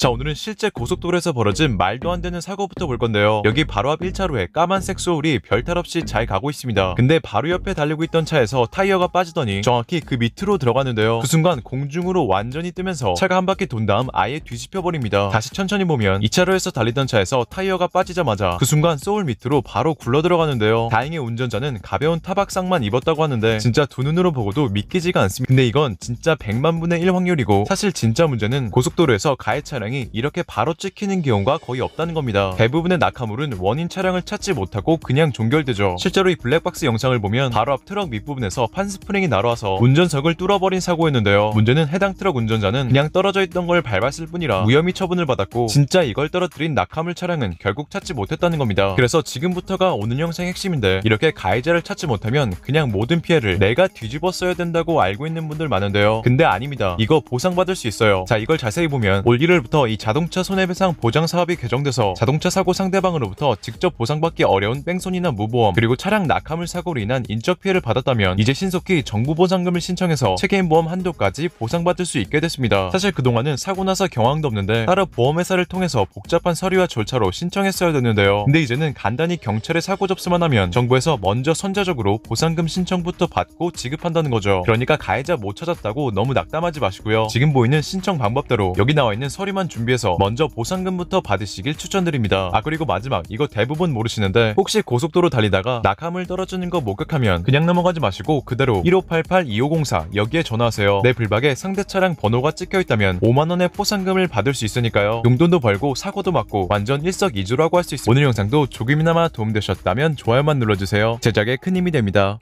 자 오늘은 실제 고속도로에서 벌어진 말도 안 되는 사고부터 볼 건데요 여기 바로 앞 1차로에 까만색 소울이 별탈 없이 잘 가고 있습니다 근데 바로 옆에 달리고 있던 차에서 타이어가 빠지더니 정확히 그 밑으로 들어갔는데요 그 순간 공중으로 완전히 뜨면서 차가 한 바퀴 돈 다음 아예 뒤집혀 버립니다 다시 천천히 보면 2차로에서 달리던 차에서 타이어가 빠지자마자 그 순간 소울 밑으로 바로 굴러 들어가는데요 다행히 운전자는 가벼운 타박상만 입었다고 하는데 진짜 두 눈으로 보고도 믿기지가 않습니다 근데 이건 진짜 100만 분의 1 확률이고 사실 진짜 문제는 고속도로에서 가해 차량 차량이 이렇게 바로 찍히는 경우가 거의 없다는 겁니다. 대부분의 낙하물은 원인 차량을 찾지 못하고 그냥 종결되죠. 실제로 이 블랙박스 영상을 보면 바로 앞 트럭 밑부분에서 판스프링이 날아와서 운전석을 뚫어버린 사고였는데요. 문제는 해당 트럭 운전자는 그냥 떨어져 있던 걸 밟았을 뿐이라 무혐의 처분을 받았고 진짜 이걸 떨어뜨린 낙하물 차량은 결국 찾지 못했다는 겁니다. 그래서 지금부터가 오늘 영상 의 핵심인데 이렇게 가해자를 찾지 못하면 그냥 모든 피해를 내가 뒤집어 써야 된다고 알고 있는 분들 많은데요. 근데 아닙니다. 이거 보상받을 수 있어요. 자 이걸 자세히 보면 올 1월부터 2019년부터 이 자동차 손해배상 보장 사업이 개정돼서 자동차 사고 상대방으로부터 직접 보상받기 어려운 뺑소니나 무보험 그리고 차량 낙하물 사고로 인한 인적 피해를 받았다면 이제 신속히 정부 보상금을 신청해서 책임보험 한도까지 보상받을 수 있게 됐습니다. 사실 그동안은 사고 나서 경황도 없는데 따로 보험회사를 통해서 복잡한 서류와 절차로 신청했어야 됐는데요. 근데 이제는 간단히 경찰에 사고 접수만 하면 정부에서 먼저 선제적으로 보상금 신청부터 받고 지급한다는 거죠. 그러니까 가해자 못 찾았다고 너무 낙담하지 마시고요. 지금 보이는 신청 방법대로 여기 나와 있는 서류만 준비해서 먼저 보상금부터 받으시길 추천드립니다. 아 그리고 마지막 이거 대부분 모르시는데 혹시 고속도로 달리다가 낙하물 떨어지는 거 목격하면 그냥 넘어가지 마시고 그대로 1588-2504 여기에 전화하세요. 내 불박에 상대 차량 번호가 찍혀 있다면 5만원의 포상금을 받을 수 있으니까요. 용돈도 벌고 사고도 막고 완전 일석이조라고 할 수 있습니다. 오늘 영상도 조금이나마 도움되셨다면 좋아요만 눌러주세요. 제작에 큰 힘이 됩니다.